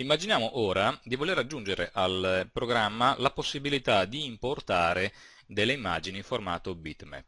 Immaginiamo ora di voler aggiungere al programma la possibilità di importare delle immagini in formato bitmap.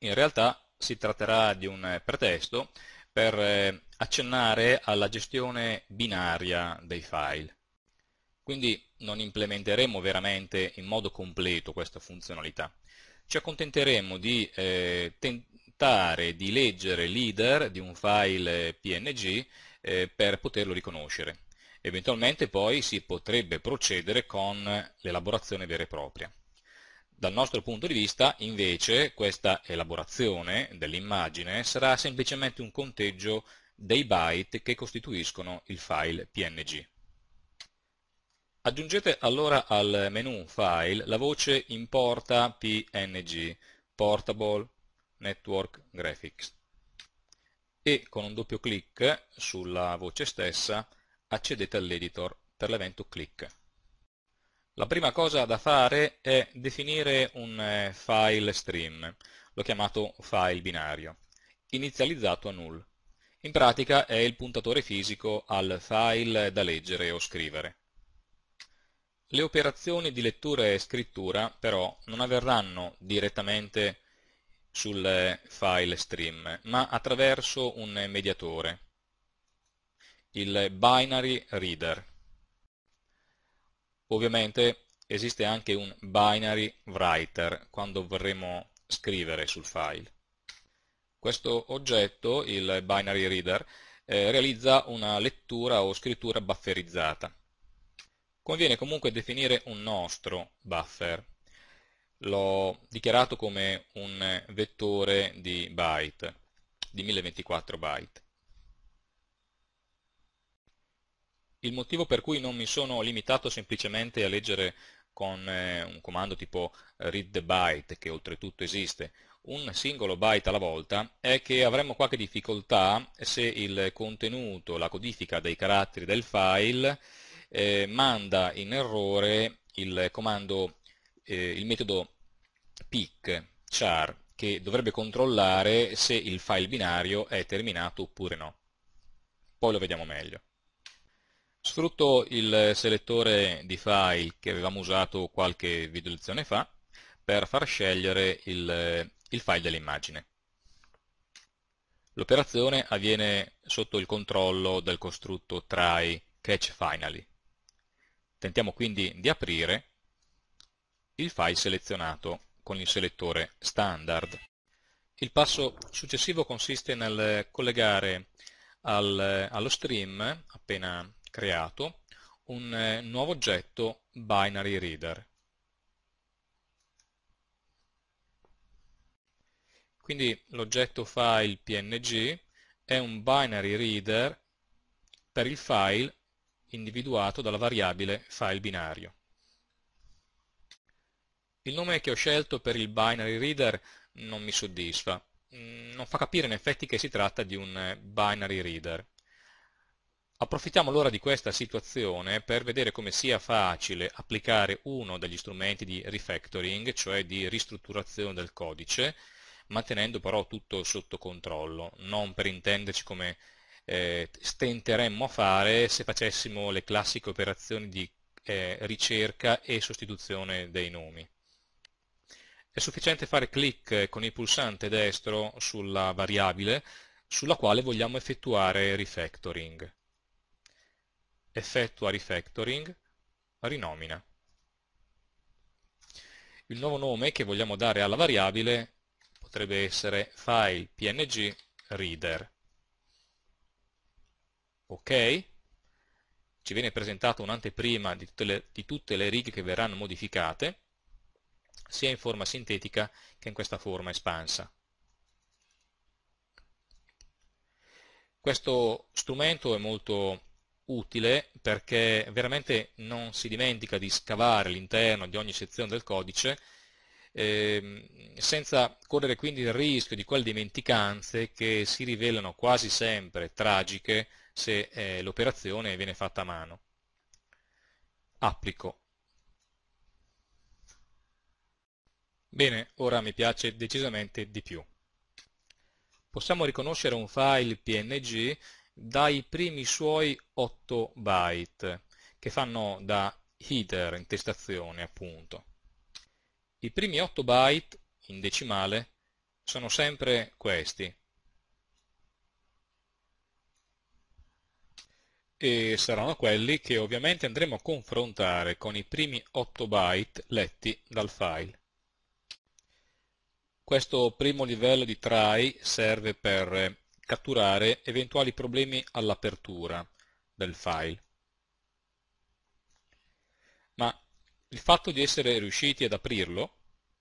In realtà si tratterà di un pretesto per eh, accennare alla gestione binaria dei file. Quindi non implementeremo veramente in modo completo questa funzionalità. Ci accontenteremo di eh, esportare, di leggere l'header di un file PNG eh, per poterlo riconoscere. Eventualmente poi si potrebbe procedere con l'elaborazione vera e propria. Dal nostro punto di vista, invece, questa elaborazione dell'immagine sarà semplicemente un conteggio dei byte che costituiscono il file PNG. Aggiungete allora al menu File la voce Importa PNG, Portable, Network Graphics e con un doppio clic sulla voce stessa accedete all'editor per l'evento click. La prima cosa da fare è definire un eh, file stream, l'ho chiamato file binario, inizializzato a null. In pratica è il puntatore fisico al file da leggere o scrivere. Le operazioni di lettura e scrittura però non avverranno direttamente sul eh, file stream, ma attraverso un mediatore, il binary reader. Ovviamente esiste anche un binary writer quando vorremmo scrivere sul file. Questo oggetto, il binary reader, eh, realizza una lettura o scrittura bufferizzata. Conviene comunque definire un nostro buffer l'ho dichiarato come un vettore di byte, di 1024 byte. Il motivo per cui non mi sono limitato semplicemente a leggere con eh, un comando tipo eh, read byte, che oltretutto esiste, un singolo byte alla volta, è che avremmo qualche difficoltà se il contenuto, la codifica dei caratteri del file, eh, manda in errore il comando eh, il metodo pic char che dovrebbe controllare se il file binario è terminato oppure no. Poi lo vediamo meglio. Sfrutto il selettore di file che avevamo usato qualche video lezione fa per far scegliere il, il file dell'immagine. L'operazione avviene sotto il controllo del costrutto try catch finally. Tentiamo quindi di aprire il file selezionato con il selettore standard. Il passo successivo consiste nel collegare al, allo stream appena creato un eh, nuovo oggetto binary reader. Quindi l'oggetto file png è un binary reader per il file individuato dalla variabile file binario. Il nome che ho scelto per il binary reader non mi soddisfa, mm, non fa capire in effetti che si tratta di un eh, binary reader. Approfittiamo allora di questa situazione per vedere come sia facile applicare uno degli strumenti di refactoring, cioè di ristrutturazione del codice, mantenendo però tutto sotto controllo, non per intenderci come eh, stenteremmo a fare se facessimo le classiche operazioni di eh, ricerca e sostituzione dei nomi è sufficiente fare clic eh, con il pulsante destro sulla variabile sulla quale vogliamo effettuare refactoring. Effettua refactoring, rinomina. Il nuovo nome che vogliamo dare alla variabile potrebbe essere file png reader. Ok? Ci viene presentata un'anteprima di, di tutte le righe che verranno modificate sia in forma sintetica che in questa forma espansa. Questo strumento è molto utile perché veramente non si dimentica di scavare l'interno di ogni sezione del codice eh, senza correre quindi il rischio di quelle dimenticanze che si rivelano quasi sempre tragiche se eh, l'operazione viene fatta a mano. Applico Bene, ora mi piace decisamente di più. Possiamo riconoscere un file PNG dai primi suoi 8 byte, che fanno da header, intestazione appunto. I primi 8 byte, in decimale, sono sempre questi. E saranno quelli che ovviamente andremo a confrontare con i primi 8 byte letti dal file. Questo primo livello di try serve per eh, catturare eventuali problemi all'apertura del file. Ma il fatto di essere riusciti ad aprirlo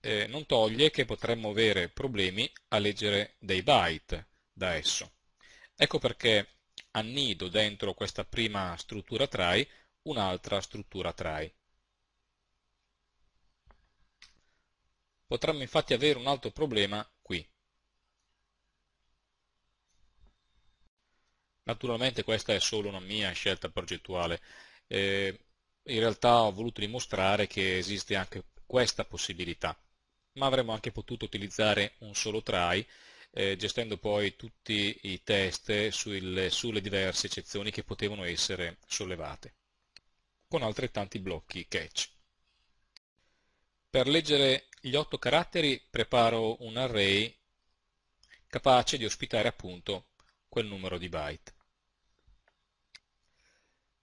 eh, non toglie che potremmo avere problemi a leggere dei byte da esso. Ecco perché annido dentro questa prima struttura try un'altra struttura try. Potremmo infatti avere un altro problema qui. Naturalmente questa è solo una mia scelta progettuale. Eh, in realtà ho voluto dimostrare che esiste anche questa possibilità, ma avremmo anche potuto utilizzare un solo try eh, gestendo poi tutti i test sul, sulle diverse eccezioni che potevano essere sollevate, con altrettanti blocchi catch. Per leggere gli otto caratteri preparo un array capace di ospitare appunto quel numero di byte.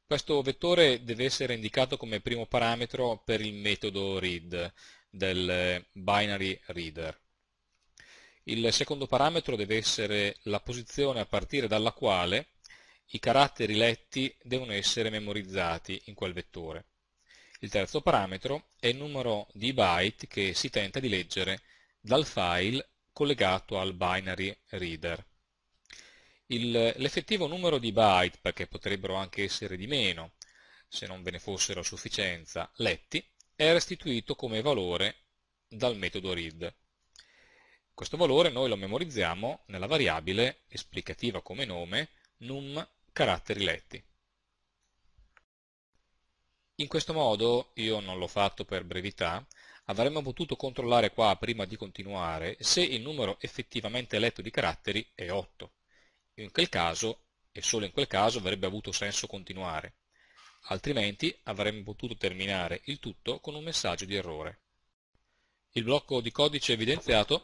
Questo vettore deve essere indicato come primo parametro per il metodo read del binary reader. Il secondo parametro deve essere la posizione a partire dalla quale i caratteri letti devono essere memorizzati in quel vettore. Il terzo parametro è il numero di byte che si tenta di leggere dal file collegato al binary reader. L'effettivo numero di byte, perché potrebbero anche essere di meno, se non ve ne fossero a sufficienza, letti, è restituito come valore dal metodo read. Questo valore noi lo memorizziamo nella variabile esplicativa come nome num caratteri letti. In questo modo, io non l'ho fatto per brevità, avremmo potuto controllare qua prima di continuare se il numero effettivamente letto di caratteri è 8. In quel caso, e solo in quel caso, avrebbe avuto senso continuare, altrimenti avremmo potuto terminare il tutto con un messaggio di errore. Il blocco di codice evidenziato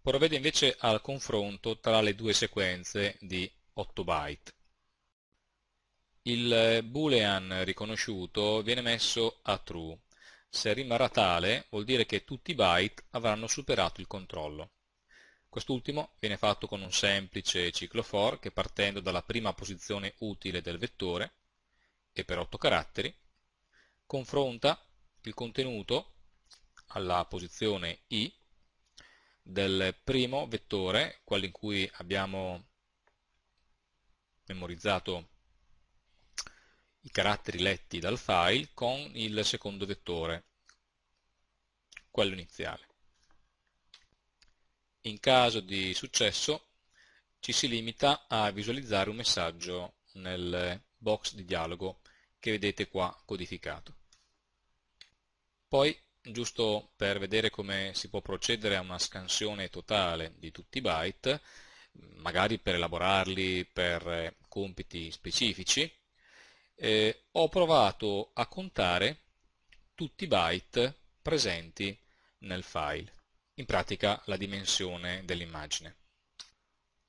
provvede invece al confronto tra le due sequenze di 8 byte il boolean riconosciuto viene messo a true. Se rimarrà tale vuol dire che tutti i byte avranno superato il controllo. Quest'ultimo viene fatto con un semplice ciclo for che partendo dalla prima posizione utile del vettore e per 8 caratteri confronta il contenuto alla posizione i del primo vettore, quello in cui abbiamo memorizzato i caratteri letti dal file con il secondo vettore, quello iniziale. In caso di successo ci si limita a visualizzare un messaggio nel box di dialogo che vedete qua codificato. Poi, giusto per vedere come si può procedere a una scansione totale di tutti i byte, magari per elaborarli per compiti specifici, eh, ho provato a contare tutti i byte presenti nel file, in pratica la dimensione dell'immagine.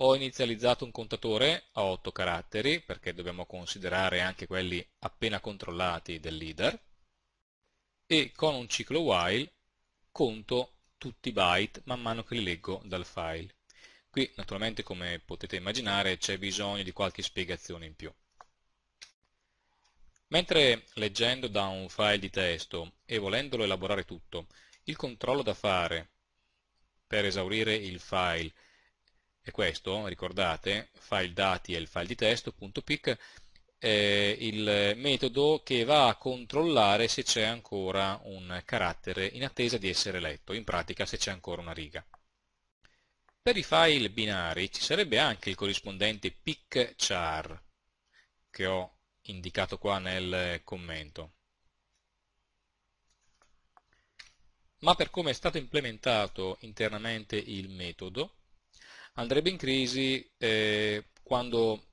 Ho inizializzato un contatore a 8 caratteri perché dobbiamo considerare anche quelli appena controllati del leader e con un ciclo while conto tutti i byte man mano che li leggo dal file. Qui naturalmente come potete immaginare c'è bisogno di qualche spiegazione in più. Mentre leggendo da un file di testo e volendolo elaborare tutto, il controllo da fare per esaurire il file è questo, ricordate, file dati e il file di testo.pic, eh, il metodo che va a controllare se c'è ancora un carattere in attesa di essere letto, in pratica se c'è ancora una riga. Per i file binari ci sarebbe anche il corrispondente pic char che ho indicato qua nel commento. Ma per come è stato implementato internamente il metodo, andrebbe in crisi eh, quando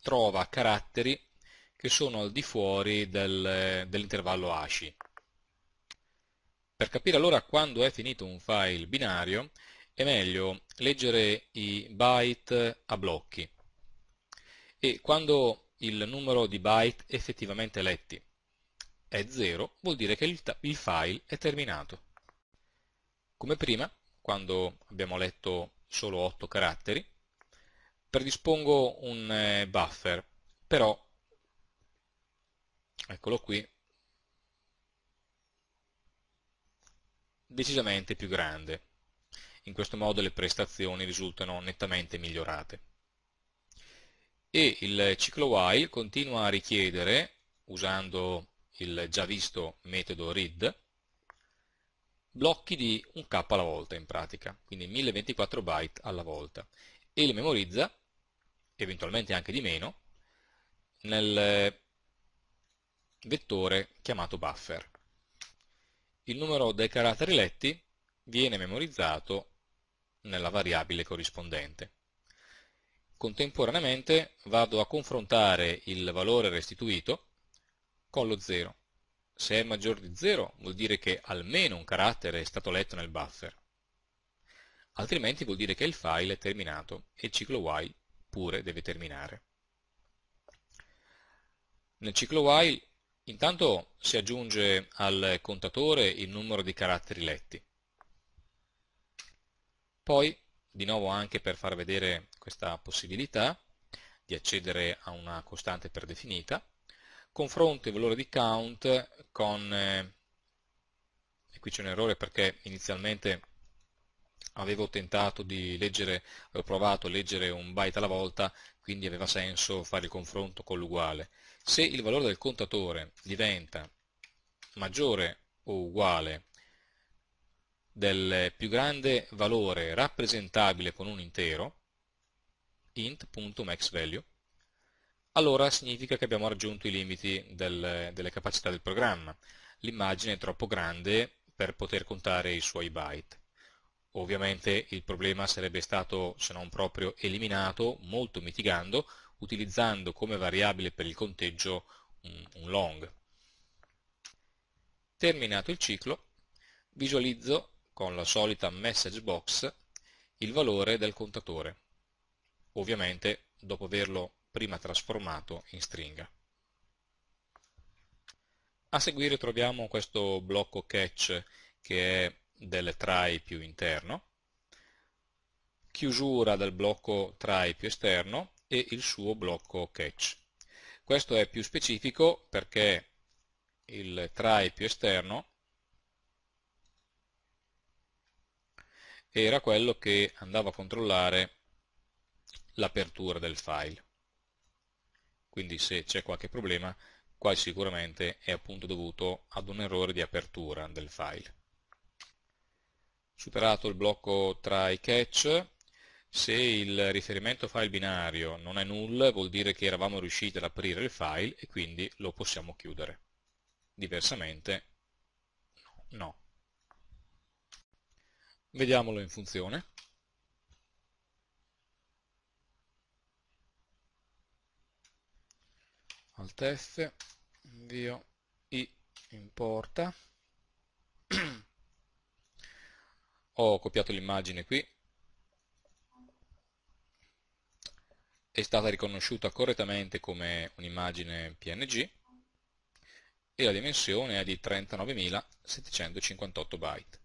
trova caratteri che sono al di fuori del, dell'intervallo ASCII. Per capire allora quando è finito un file binario è meglio leggere i byte a blocchi e quando il numero di byte effettivamente letti è 0, vuol dire che il, il file è terminato. Come prima, quando abbiamo letto solo 8 caratteri, predispongo un eh, buffer, però, eccolo qui, decisamente più grande. In questo modo le prestazioni risultano nettamente migliorate e il ciclo while continua a richiedere, usando il già visto metodo read, blocchi di un k alla volta in pratica, quindi 1024 byte alla volta, e li memorizza, eventualmente anche di meno, nel vettore chiamato buffer. Il numero dei caratteri letti viene memorizzato nella variabile corrispondente contemporaneamente vado a confrontare il valore restituito con lo 0. Se è maggiore di 0 vuol dire che almeno un carattere è stato letto nel buffer, altrimenti vuol dire che il file è terminato e il ciclo while pure deve terminare. Nel ciclo while intanto si aggiunge al contatore il numero di caratteri letti, poi, di nuovo anche per far vedere questa possibilità di accedere a una costante predefinita, confronto il valore di count con, eh, e qui c'è un errore perché inizialmente avevo tentato di leggere, avevo provato a leggere un byte alla volta, quindi aveva senso fare il confronto con l'uguale. Se il valore del contatore diventa maggiore o uguale del più grande valore rappresentabile con un intero, int.maxValue, allora significa che abbiamo raggiunto i limiti del, delle capacità del programma. L'immagine è troppo grande per poter contare i suoi byte. Ovviamente il problema sarebbe stato, se non proprio, eliminato, molto mitigando, utilizzando come variabile per il conteggio un, un long. Terminato il ciclo, visualizzo con la solita message box il valore del contatore ovviamente dopo averlo prima trasformato in stringa. A seguire troviamo questo blocco catch che è del try più interno, chiusura del blocco try più esterno e il suo blocco catch. Questo è più specifico perché il try più esterno era quello che andava a controllare l'apertura del file. Quindi se c'è qualche problema, qua sicuramente è appunto dovuto ad un errore di apertura del file. Superato il blocco try catch, se il riferimento file binario non è null vuol dire che eravamo riusciti ad aprire il file e quindi lo possiamo chiudere. Diversamente no. Vediamolo in funzione. alt f invio i importa ho copiato l'immagine qui è stata riconosciuta correttamente come un'immagine png e la dimensione è di 39.758 byte